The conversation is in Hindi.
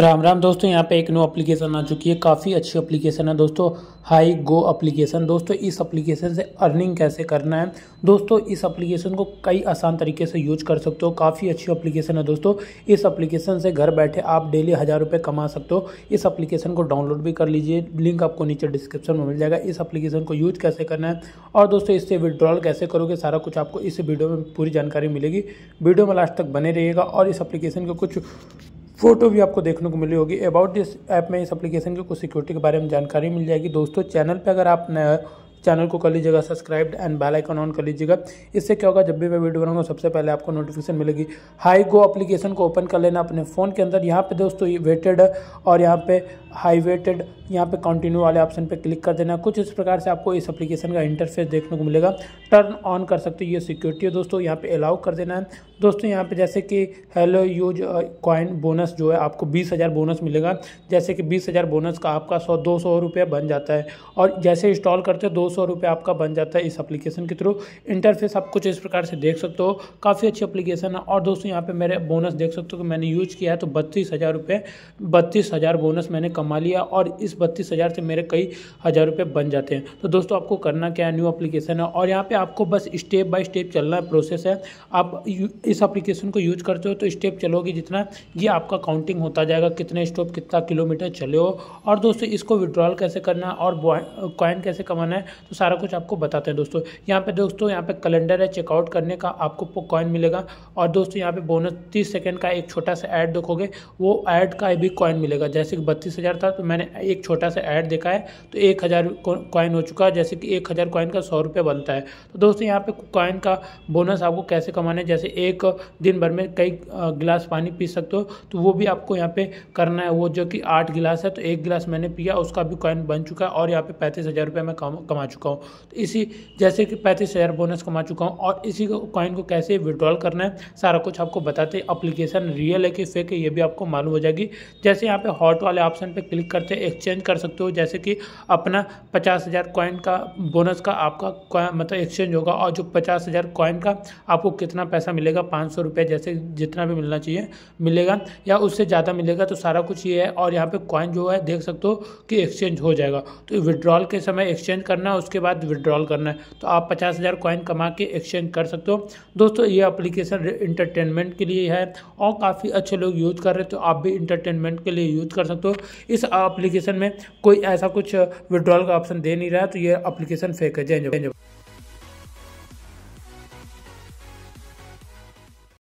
राम राम दोस्तों यहाँ पे एक नो एप्लीकेशन आ चुकी है काफ़ी अच्छी एप्लीकेशन है दोस्तों हाई गो एप्लीकेशन दोस्तों इस एप्लीकेशन से अर्निंग कैसे करना है दोस्तों इस एप्लीकेशन को कई आसान तरीके से यूज कर सकते हो काफ़ी अच्छी एप्लीकेशन है दोस्तों इस एप्लीकेशन से घर बैठे आप डेली हज़ार रुपये कमा सकते हो इस एप्लीकेशन को डाउनलोड भी कर लीजिए लिंक आपको नीचे डिस्क्रिप्शन में मिल जाएगा इस एप्लीकेशन को यूज कैसे करना है और दोस्तों इससे विड्रॉल कैसे करोगे सारा कुछ आपको इस वीडियो में पूरी जानकारी मिलेगी वीडियो में लास्ट तक बने रहिएगा और इस अप्लीकेशन के कुछ फोटो भी आपको देखने को मिली होगी अबाउट दिस ऐप में इस एप्लीकेशन की कुछ सिक्योरिटी के बारे में जानकारी मिल जाएगी दोस्तों चैनल पर अगर आप चैनल को कर लीजिएगा subscribe and bell icon on कर लीजिएगा इससे क्या होगा जब भी मैं वीडियो बनाऊंगा सबसे पहले आपको नोटिफिकेशन मिलेगी हाई गो एप्लीकेशन को ओपन कर लेना अपने फ़ोन के अंदर यहाँ पे दोस्तों ये वेटेड और यहाँ पे हाई वेटेड यहाँ पे कंटिन्यू वाले ऑप्शन पे क्लिक कर देना कुछ इस प्रकार से आपको इस अप्लीकेशन का इंटरफेस देखने को मिलेगा टर्न ऑन कर सकते हो ये सिक्योरिटी है दोस्तों यहाँ पर अलाउ कर देना है दोस्तों यहाँ पे जैसे कि हेलो यूज कॉइन बोनस जो है आपको बीस हज़ार बोनस मिलेगा जैसे कि बीस हज़ार बोनस का आपका सौ दो सौ रुपये बन जाता है और जैसे इंस्टॉल करते हो दो सौ रुपये आपका बन जाता है इस एप्लीकेशन के थ्रू इंटरफेस आप कुछ इस प्रकार से देख सकते हो काफ़ी अच्छी एप्लीकेशन है और दोस्तों यहाँ पर मेरे बोनस देख सकते हो कि मैंने यूज किया है तो बत्तीस हज़ार रुपये बत्तीस हज़ार बोनस मैंने कमा लिया और इस बत्तीस हज़ार से मेरे कई हज़ार रुपये बन जाते हैं तो दोस्तों आपको करना क्या है न्यू एप्लीकेशन है और यहाँ पर आपको बस स्टेप बाय स्टेप चलना है प्रोसेस है आप इस एप्लीकेशन को यूज करते हो तो स्टेप चलोगे जितना ये आपका काउंटिंग होता जाएगा कितने स्टॉप कितना किलोमीटर चले हो और दोस्तों इसको विड्रॉल कैसे करना है और कॉइन कैसे कमाना है तो सारा कुछ आपको बताते हैं दोस्तों यहाँ पे दोस्तों यहाँ पे कैलेंडर है चेकआउट करने का आपको कॉइन मिलेगा और दोस्तों यहाँ पे बोनस तीस सेकेंड का एक छोटा सा ऐड देखोगे वो ऐड का भी कॉइन मिलेगा जैसे कि बत्तीस हज़ार था तो मैंने एक छोटा सा ऐड देखा है तो एक हज़ार कॉइन हो चुका है जैसे कि एक हज़ार कॉइन का सौ रुपये बनता है तो दोस्तों यहाँ पे कॉइन का बोनस आपको कैसे कमाना है जैसे एक एक दिन भर में कई गिलास पानी पी सकते हो तो वो भी आपको यहाँ पे करना है वो जो कि आठ गिलास है तो एक गिलास मैंने पिया उसका भी कॉइन बन चुका है और यहाँ पे पैंतीस हज़ार रुपये मैं कमा चुका हूँ तो इसी जैसे कि पैंतीस हज़ार बोनस कमा चुका हूँ और इसी कॉइन को कैसे विड्रॉल करना है सारा कुछ आपको बताते अप्लीकेशन रियल है कि फेक है ये भी आपको मालूम हो जाएगी जैसे यहाँ पे हॉट वाले ऑप्शन पर क्लिक करते हैं एक्सचेंज कर सकते हो जैसे कि अपना पचास हज़ार कॉइन का बोनस का आपका मतलब एक्सचेंज होगा और जो पचास हज़ार कॉइन का आपको कितना पैसा मिलेगा पाँच सौ रुपये जैसे जितना भी मिलना चाहिए मिलेगा या उससे ज़्यादा मिलेगा तो सारा कुछ ये है और यहाँ पे कॉइन जो है देख सकते हो कि एक्सचेंज हो जाएगा तो विड्रॉल के समय एक्सचेंज करना है उसके बाद विड्रॉल करना है तो आप पचास हज़ार कॉइन कमा के एक्सचेंज कर सकते हो दोस्तों ये अप्लीकेशन इंटरटेनमेंट के लिए है और काफ़ी अच्छे लोग यूज़ कर रहे तो आप भी इंटरटेनमेंट के लिए यूज़ कर सकते हो इस अप्लीकेशन में कोई ऐसा कुछ विड्रॉल का ऑप्शन दे नहीं रहा तो ये अप्लीकेशन फेंक है जय जय